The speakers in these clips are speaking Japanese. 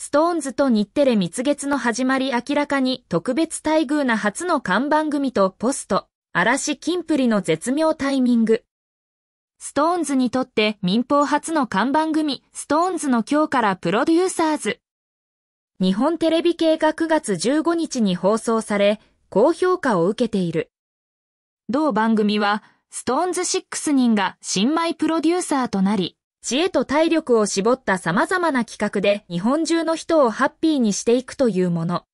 ストーンズと日テレ蜜月の始まり明らかに特別待遇な初の看板組とポスト、嵐金プリの絶妙タイミング。ストーンズにとって民放初の看板組、ストーンズの今日からプロデューサーズ。日本テレビ系が9月15日に放送され、高評価を受けている。同番組は、ストーンズ6人が新米プロデューサーとなり、知恵と体力を絞った様々な企画で日本中の人をハッピーにしていくというもの。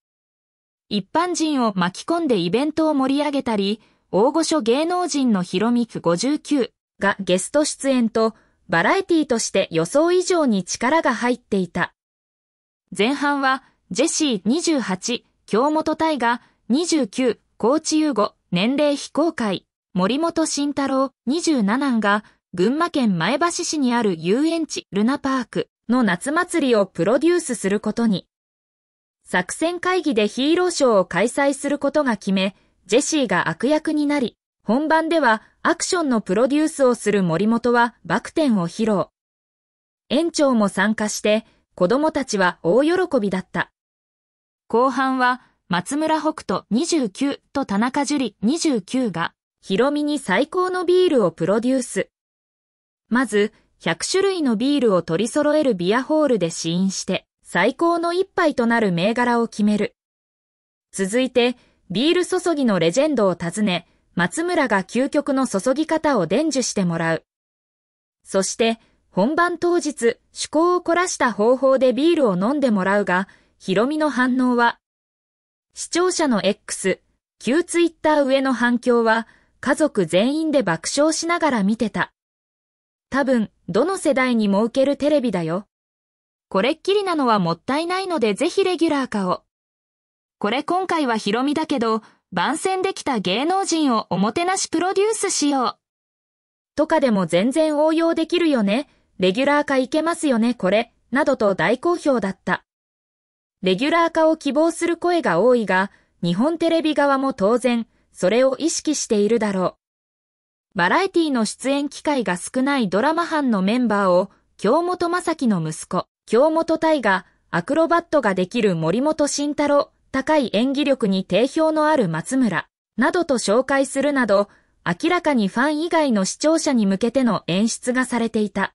一般人を巻き込んでイベントを盛り上げたり、大御所芸能人のひろみく59がゲスト出演と、バラエティとして予想以上に力が入っていた。前半は、ジェシー28、京本大河29、高知優吾、年齢非公開、森本慎太郎27が、群馬県前橋市にある遊園地ルナパークの夏祭りをプロデュースすることに。作戦会議でヒーローショーを開催することが決め、ジェシーが悪役になり、本番ではアクションのプロデュースをする森本はバク転を披露。園長も参加して、子供たちは大喜びだった。後半は、松村北斗29と田中樹里29が、ヒロミに最高のビールをプロデュース。まず、100種類のビールを取り揃えるビアホールで試飲して、最高の一杯となる銘柄を決める。続いて、ビール注ぎのレジェンドを訪ね、松村が究極の注ぎ方を伝授してもらう。そして、本番当日、趣向を凝らした方法でビールを飲んでもらうが、ヒロミの反応は、視聴者の X、旧ツイッター上の反響は、家族全員で爆笑しながら見てた。多分、どの世代にも受けるテレビだよ。これっきりなのはもったいないのでぜひレギュラー化を。これ今回はヒロミだけど、番宣できた芸能人をおもてなしプロデュースしよう。とかでも全然応用できるよね。レギュラー化いけますよね、これ。などと大好評だった。レギュラー化を希望する声が多いが、日本テレビ側も当然、それを意識しているだろう。バラエティの出演機会が少ないドラマ班のメンバーを、京本正樹の息子、京本大河、アクロバットができる森本慎太郎、高い演技力に定評のある松村、などと紹介するなど、明らかにファン以外の視聴者に向けての演出がされていた。